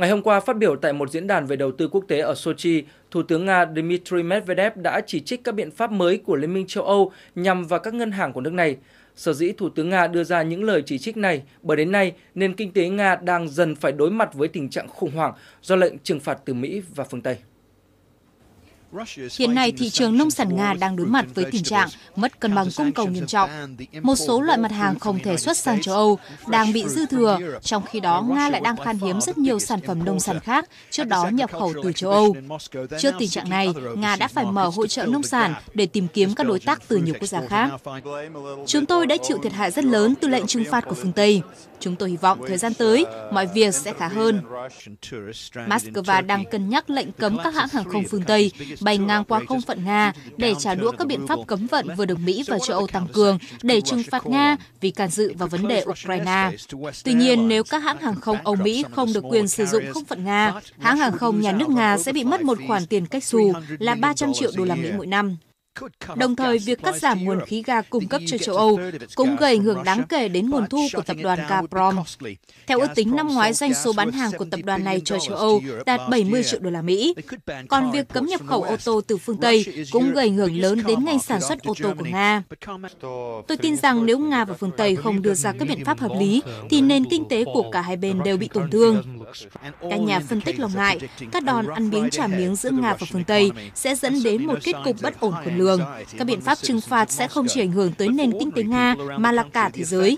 Ngày hôm qua phát biểu tại một diễn đàn về đầu tư quốc tế ở Sochi, Thủ tướng Nga Dmitry Medvedev đã chỉ trích các biện pháp mới của Liên minh châu Âu nhằm vào các ngân hàng của nước này. Sở dĩ Thủ tướng Nga đưa ra những lời chỉ trích này bởi đến nay nền kinh tế Nga đang dần phải đối mặt với tình trạng khủng hoảng do lệnh trừng phạt từ Mỹ và phương Tây. Hiện nay, thị trường nông sản Nga đang đối mặt với tình trạng mất cân bằng cung cầu nghiêm trọng. Một số loại mặt hàng không thể xuất sang châu Âu đang bị dư thừa, trong khi đó Nga lại đang khan hiếm rất nhiều sản phẩm nông sản khác trước đó nhập khẩu từ châu Âu. Trước tình trạng này, Nga đã phải mở hội trợ nông sản để tìm kiếm các đối tác từ nhiều quốc gia khác. Chúng tôi đã chịu thiệt hại rất lớn từ lệnh trừng phạt của phương Tây. Chúng tôi hy vọng thời gian tới, mọi việc sẽ khá hơn. Moscow đang cân nhắc lệnh cấm các hãng hàng không phương Tây bay ngang qua không phận Nga để trả đũa các biện pháp cấm vận vừa được Mỹ và châu Âu tăng cường để trừng phạt Nga vì can dự vào vấn đề Ukraine. Tuy nhiên, nếu các hãng hàng không Âu Mỹ không được quyền sử dụng không phận Nga, hãng hàng không nhà nước Nga sẽ bị mất một khoản tiền cách xù là 300 triệu đô la Mỹ mỗi năm. Đồng thời, việc cắt giảm nguồn khí ga cung cấp e cho châu Âu cũng gây ảnh hưởng đáng kể đến nguồn thu của tập đoàn Gazprom. Theo ước tính năm ngoái, doanh số bán hàng của tập đoàn này cho châu Âu đạt 70 triệu đô la Mỹ. Còn việc cấm nhập khẩu ô tô từ phương Tây cũng gây ảnh hưởng lớn đến ngành sản xuất ô tô của Nga. Tôi tin rằng nếu Nga và phương Tây không đưa ra các biện pháp hợp lý, thì nền kinh tế của cả hai bên đều bị tổn thương. Các nhà phân tích lo ngại, các đòn ăn miếng trả miếng giữa Nga và phương Tây sẽ dẫn đến một kết cục bất ổn khôn lường. Các biện pháp trừng phạt sẽ không chỉ ảnh hưởng tới nền kinh tế Nga mà là cả thế giới.